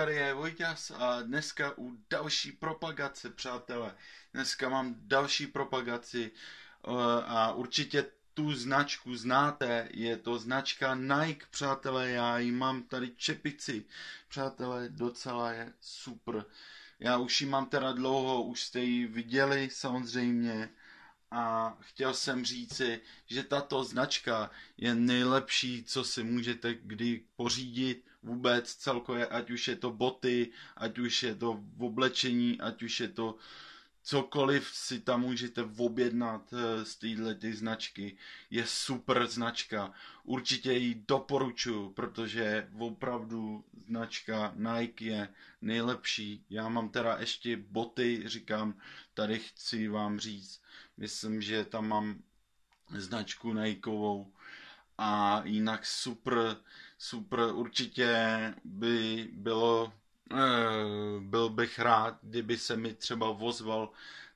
tady je Vojťas a dneska u další propagace, přátelé. Dneska mám další propagaci eh, a určitě tu značku znáte, je to značka Nike, přátelé, já ji mám tady čepici, přátelé, docela je super. Já už ji mám teda dlouho, už jste ji viděli samozřejmě, a chtěl jsem říci, že tato značka je nejlepší, co si můžete kdy pořídit vůbec celkově, ať už je to boty, ať už je to v oblečení, ať už je to cokoliv si tam můžete objednat eh, z téhle ty značky. Je super značka. Určitě ji doporučuji, protože opravdu značka Nike je nejlepší. Já mám teda ještě boty, říkám, tady chci vám říct. Myslím, že tam mám značku Nikeovou a jinak super, super určitě by bylo bych rád, kdyby se mi třeba vozval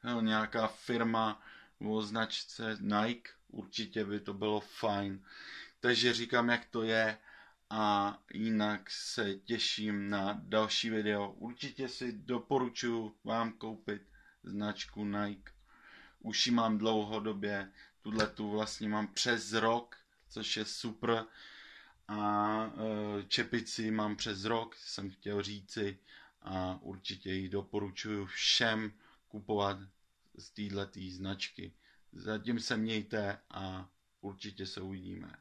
no, eh, nějaká firma o značce Nike, určitě by to bylo fajn. Takže říkám, jak to je a jinak se těším na další video. Určitě si doporučuji vám koupit značku Nike. Už ji mám dlouhodobě, tuhle tu vlastně mám přes rok, což je super. A eh, čepici mám přes rok, jsem chtěl říci, a určitě ji doporučuji všem kupovat z této značky. Zatím se mějte a určitě se uvidíme.